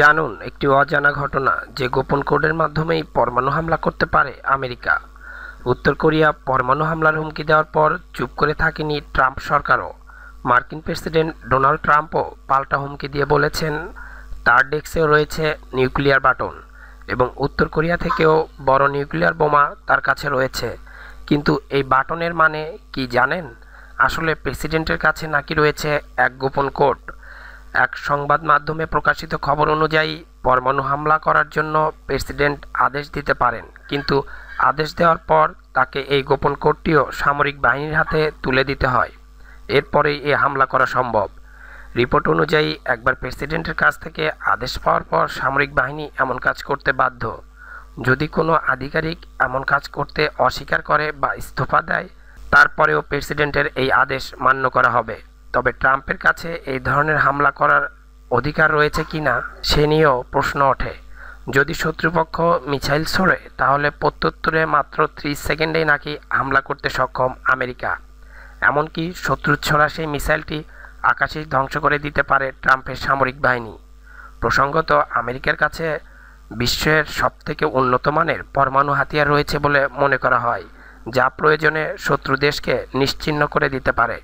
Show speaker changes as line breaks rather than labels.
জানুন একটি অজানা ঘটনা যে গোপন কোডের মাধ্যমেই পরমাণু হামলা করতে পারে আমেরিকা উত্তর কোরিয়া পরমাণু হামলার হুমকি দেওয়ার পর চুপ করে থাকেনি ট্রাম্প সরকারও মার্কিন প্রেসিডেন্ট ডোনাল্ড ট্রাম্পও পাল্টা হুমকি দিয়ে বলেছেন তার ডেস্কেও রয়েছে নিউক্লিয়ার বাটন এবং উত্তর কোরিয়া থেকেও বড় নিউক্লিয়ার বোমা তার কাছে রয়েছে কিন্তু এই বাটনের মানে কি জানেন আসলে প্রেসিডেন্টের কাছে নাকি রয়েছে এক গোপন কোড এক সংবাদ মাধ্যমে প্রকাশিত খবর অনুযায়ী পরমাণু হামলা করার জন্য প্রেসিডেন্ট আদেশ দিতে পারেন কিন্তু আদেশ দেওয়ার পর তাকে এই গোপন কোডটিও সামরিক বাহিনীর হাতে তুলে দিতে হয় এরপরেই এ হামলা করা সম্ভব রিপোর্ট অনুযায়ী একবার প্রেসিডেন্টের কাছ থেকে আদেশ পাওয়ার পর সামরিক বাহিনী এমন কাজ করতে বাধ্য যদি কোনো আধিকারিক এমন কাজ করতে অস্বীকার করে বা ইস্তফা দেয় তারপরেও প্রেসিডেন্টের এই আদেশ মান্য করা হবে তবে ট্রাম্পের কাছে এই ধরনের হামলা করার অধিকার রয়েছে কি না সে নিয়েও প্রশ্ন ওঠে যদি শত্রুপক্ষ মিসাইল ছোড়ে তাহলে প্রত্যুত্তরে মাত্র ত্রিশ সেকেন্ডেই নাকি হামলা করতে সক্ষম আমেরিকা এমনকি শত্রু ছোড়া সেই মিসাইলটি আকাশে ধ্বংস করে দিতে পারে ট্রাম্পের সামরিক বাহিনী প্রসঙ্গত আমেরিকার কাছে বিশ্বের সবথেকে উন্নত মানের পরমাণু হাতিয়ার রয়েছে বলে মনে করা হয় যা প্রয়োজনে শত্রু দেশকে নিশ্চিহ্ন করে দিতে পারে